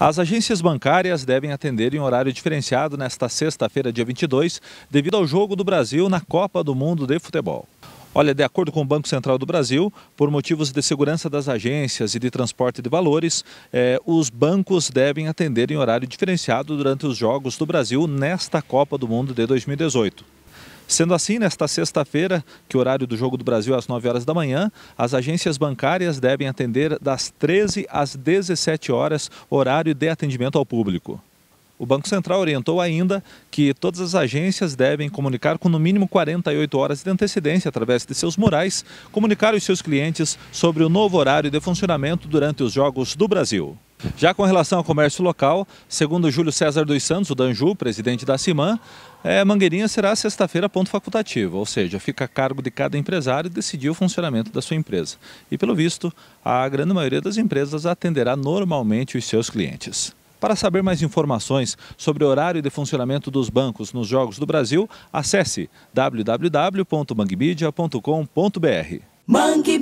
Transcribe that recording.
As agências bancárias devem atender em horário diferenciado nesta sexta-feira, dia 22, devido ao jogo do Brasil na Copa do Mundo de Futebol. Olha, de acordo com o Banco Central do Brasil, por motivos de segurança das agências e de transporte de valores, eh, os bancos devem atender em horário diferenciado durante os Jogos do Brasil nesta Copa do Mundo de 2018. Sendo assim, nesta sexta-feira, que o horário do Jogo do Brasil é às 9 horas da manhã, as agências bancárias devem atender das 13 às 17 horas, horário de atendimento ao público. O Banco Central orientou ainda que todas as agências devem comunicar com no mínimo 48 horas de antecedência através de seus murais, comunicar os seus clientes sobre o novo horário de funcionamento durante os Jogos do Brasil. Já com relação ao comércio local, segundo Júlio César dos Santos, o Danju, presidente da CIMAN, é, Mangueirinha será sexta-feira ponto facultativo, ou seja, fica a cargo de cada empresário decidir o funcionamento da sua empresa. E pelo visto, a grande maioria das empresas atenderá normalmente os seus clientes. Para saber mais informações sobre o horário de funcionamento dos bancos nos Jogos do Brasil, acesse www.mangmedia.com.br. Mangue